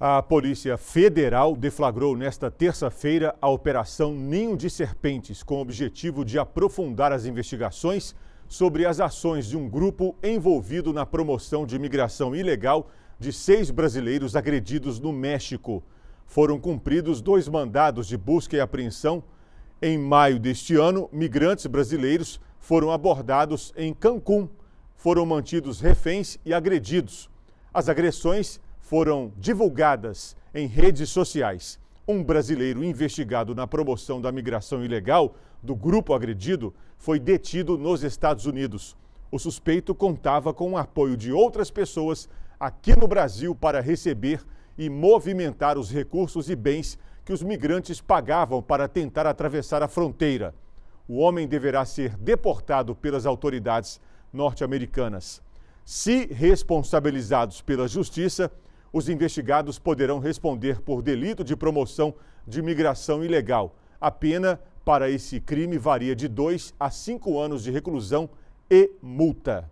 A Polícia Federal deflagrou nesta terça-feira a Operação Ninho de Serpentes, com o objetivo de aprofundar as investigações sobre as ações de um grupo envolvido na promoção de imigração ilegal de seis brasileiros agredidos no México. Foram cumpridos dois mandados de busca e apreensão. Em maio deste ano, migrantes brasileiros foram abordados em Cancún, foram mantidos reféns e agredidos. As agressões foram divulgadas em redes sociais. Um brasileiro investigado na promoção da migração ilegal do grupo agredido foi detido nos Estados Unidos. O suspeito contava com o apoio de outras pessoas aqui no Brasil para receber e movimentar os recursos e bens que os migrantes pagavam para tentar atravessar a fronteira. O homem deverá ser deportado pelas autoridades norte-americanas. Se responsabilizados pela justiça, os investigados poderão responder por delito de promoção de migração ilegal. A pena para esse crime varia de dois a cinco anos de reclusão e multa.